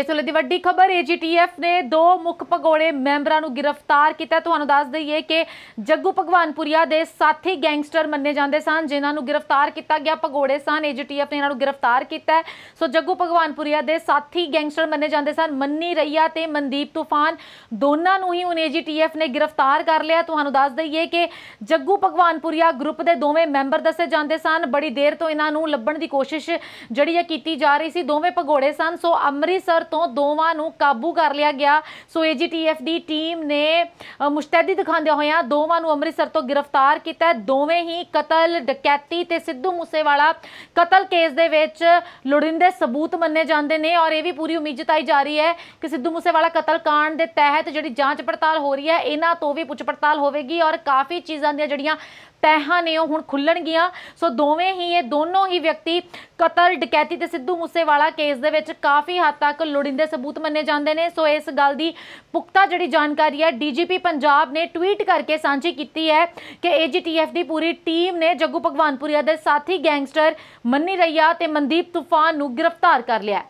ਇਸ ਤੋਂ ਦੀ ਵੱਡੀ ਖਬਰ ਏਜੀਟੀਐਫ ਨੇ ਦੋ ਮੁੱਖ ਭਗੋੜੇ ਮੈਂਬਰਾਂ ਨੂੰ ਗ੍ਰਿਫਤਾਰ ਕੀਤਾ ਤੁਹਾਨੂੰ ਦੱਸ ਦਈਏ ਕਿ ਜੱਗੂ ਭਗਵਾਨਪੁਰੀਆ ਦੇ ਸਾਥੀ ਗੈਂਗਸਟਰ ਮੰਨੇ ਜਾਂਦੇ ਸਨ ਜਿਨ੍ਹਾਂ ਨੂੰ ਗ੍ਰਿਫਤਾਰ ਕੀਤਾ ਗਿਆ ਭਗੋੜੇ ਸਨ ਏਜੀਟੀਐਫ ਨੇ ਇਹਨਾਂ ਨੂੰ ਗ੍ਰਿਫਤਾਰ ਕੀਤਾ ਸੋ ਜੱਗੂ ਭਗਵਾਨਪੁਰੀਆ ਦੇ ਸਾਥੀ ਗੈਂਗਸਟਰ ਮੰਨੇ ਜਾਂਦੇ ਸਨ ਮੰਨੀ ਰਈਆ ਤੇ ਮਨਦੀਪ ਤੂਫਾਨ ਦੋਨਾਂ ਨੂੰ ਹੀ ਉਹਨੇ ਏਜੀਟੀਐਫ ਨੇ ਗ੍ਰਿਫਤਾਰ ਕਰ ਲਿਆ ਤੁਹਾਨੂੰ ਦੱਸ ਦਈਏ ਕਿ ਜੱਗੂ ਭਗਵਾਨਪੁਰੀਆ ਗਰੁੱਪ ਦੇ ਦੋਵੇਂ ਮੈਂਬਰ ਦੱਸੇ ਜਾਂਦੇ ਸਨ ਬੜੀ ਦੇਰ ਤੋਂ ਇਹਨਾਂ ਨੂੰ ਲੱਭਣ ਦੀ ਕੋਸ਼ਿਸ਼ ਜਿਹੜੀ ਹੈ ਕੀਤੀ ਜਾ ਰਹੀ ਸੀ ਦੋਵੇਂ ਭਗੋੜੇ ਸਨ ਸੋ ਅੰਮ੍ਰਿਤਸਰ ਤੋਂ ਦੋਵਾਂ ਨੂੰ ਕਾਬੂ ਕਰ ਲਿਆ ਗਿਆ ਸੋ ਏਜੀਟੀਐਫ ਦੀ ਟੀਮ ਨੇ ਮੁਸ਼ਤੈਦੀ ਦਿਖਾਉਂਦੇ ਆ ਦੋਵਾਂ ਨੂੰ ਅੰਮ੍ਰਿਤਸਰ ਤੋਂ ਗ੍ਰਿਫਤਾਰ ਕੀਤਾ ਦੋਵੇਂ ਹੀ ਕਤਲ ਡਕੈਤੀ ਤੇ ਸਿੱਧੂ ਮੂਸੇਵਾਲਾ ਕਤਲ ਕੇਸ ਦੇ ਵਿੱਚ ਲੋੜਿੰਦੇ ਸਬੂਤ ਮੰਨੇ ਜਾਂਦੇ ਨੇ ਔਰ ਇਹ ਵੀ ਪੂਰੀ ਉਮੀਦ ਜਤਾਈ ਜਾ ਰਹੀ ਹੈ ਕਿ ਸਿੱਧੂ ਮੂਸੇਵਾਲਾ ਕਤਲ ਕਾਂਡ ਦੇ ਤਹਿਤ ਜਿਹੜੀ ਜਾਂਚ ਪੜਤਾਲ ਹੋ ਰਹੀ ਹੈ ਇਹਨਾਂ ਤੋਂ ਵੀ ਪੁੱਛ ਪੜਤਾਲ ਹੋਵੇਗੀ ਔਰ ਕਾਫੀ ਚੀਜ਼ਾਂ ਦੀਆਂ ਜਿਹੜੀਆਂ ਤਹਿਾਂ ਨੇ ਉਹ ਹੁਣ ਖੁੱਲਣਗੀਆਂ ਸੋ ਦੋਵੇਂ ਹੀ ਇਹ ਦੋਨੋਂ ਹੀ ਵਿਅਕਤੀ ਕਤਲ ਡਕੈਤੀ ਤੇ ਸਿੱਧੂ ਮੂਸੇਵਾਲਾ ਕੇਸ ਦੇ ਵਿੱਚ ਕਾਫੀ ਹੱਦ ਤੱਕ ਲੋੜਿੰਦੇ ਸਬੂਤ ਮੰਨੇ ਜਾਂਦੇ ਨੇ ਸੋ ਇਸ ਗੱਲ ਦੀ ਪੁਖਤਾ ਜਿਹੜੀ ਜਾਣਕਾਰੀ ਹੈ ਡੀਜੀਪੀ ਪੰਜਾਬ ਨੇ ਟਵੀਟ ਕਰਕੇ ਸਾਂਝੀ ਕੀਤੀ ਹੈ ਕਿ ਏਜੀਟੀਐਫ ਦੀ ਪੂਰੀ ਟੀਮ ਨੇ ਜੱਗੂ ਭਗਵਾਨਪੁਰੀਆ ਦੇ ਸਾਥੀ ਗੈਂਗਸਟਰ ਮੰਨੀ ਰਈਆ ਤੇ ਮਨਦੀਪ ਤੂਫਾਨ ਨੂੰ ਗ੍ਰਿਫਤਾਰ ਕਰ ਲਿਆ